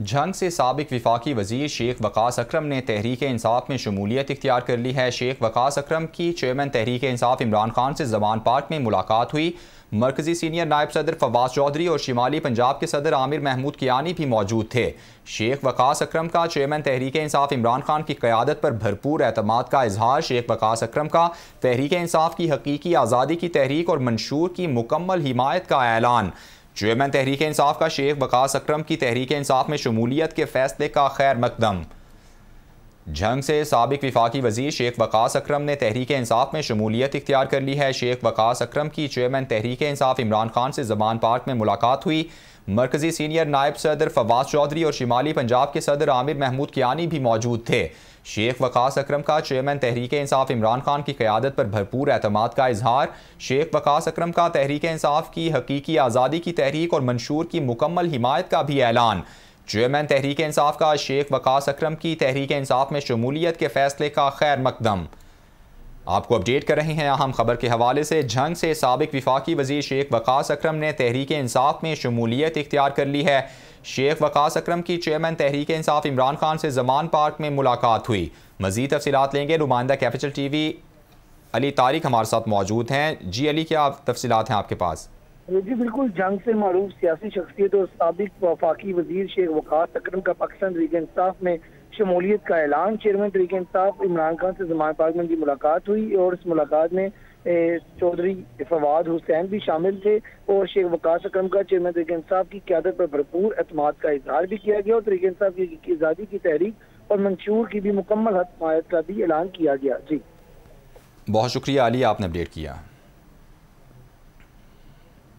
झंग से सबक विफाकी वजीर शेख वकास अक्रम ने तहरीक इंसाफ में शमूलियत इख्तियार कर ली है शेख वकास अक्रम की चेयरमैन तहरीक इंसाफ इमरान खान से जबान पार्क में मुलाकात हुई मरकजी सीनियर नायब सदर फवाज चौधरी और शिमाली पंजाब के सदर आमिर महमूद कियानी भी मौजूद थे शेख वकास अक्रम का चेयरमैन तहरीक इंसाफ इमरान खान की क्यादत पर भरपूर अहतमाद का इजहार शेख वकास अक्रम का तहरीक इंसाफ की हकीकी आज़ादी की तहरीक और मंशूर की मुकम्मल हिमायत का ऐलान चेयरमैन तहरीक इंसाफ का शेख बकास अक्रम की तहरीक इंसाफ में शमूलियत के फैसले का खैर मकदम जंग से सबक विफाकी वजीर शेख वकास अक्रम ने तहरीक इंसाफ में शमूलियत इख्तियार कर ली है शेख वकास अक्रम की चेयरमैन तहरीक इंसाफ इमरान खान से जबान पार्क में मुलाकात हुई मरकजी सीनियर नायब सदर फवाद चौधरी और शिमाली पंजाब के सदर आमिर महमूद कियानी भी मौजूद थे शेख वकास अक्रम का चेयरमैन तहरीक इंसाफ इमरान खान की क़्यादत पर भरपूर अहतमाद का इजहार शेख वकास अक्रम का तहरीक इंसाफ की हकीकी आज़ादी की तहरीक और मंशूर की मुकम्मल हिमायत का भी ऐलान चेयरमैन तहरीक इंसाफ का शेख वकास अक्रम की तहरीक इंसाफ में शमूलियत के फैसले का खैर मकदम आपको अपडेट कर रहे हैं अहम खबर के हवाले से झंग से सबक विफाक वजीर शेख वकास अक्रम ने तहरीक इंसाफ में शमूलियत इख्तियार कर ली है शेख वकास अक्रम की चेयरमैन तहरीक इंसाफ इमरान खान से जमान पार्क में मुलाकात हुई मजीद तफसीत लेंगे नुमाइंदा कैपिटल टी वी अली तारिक हमारे साथ मौजूद हैं जी अली क्या तफसीत हैं आपके पास जी बिल्कुल जंग से मरूफ सियासी शख्सियत और सबक वफाकी वजीर शेख वकार तकरम का पाकिस्तान तरीके इंसाफ में शमूलियत का ऐलान चेयरमैन तरीके इंसाफ इमरान खान से जमान पार्क में उनकी मुलाकात हुई और इस मुलाकात में चौधरी फवाद हुसैन भी शामिल थे और शेख वकार अक्रम का चेयरमैन तरीके इंसाफ की क्यादत पर भरपूर अतमाद का इजहार भी किया गया और तरीके इंसाफ की आज़ादी की तहरीक और मंशूर की भी मुकम्मल हमायत का भी ऐलान किया गया जी बहुत शुक्रिया अली आपने अपडेट किया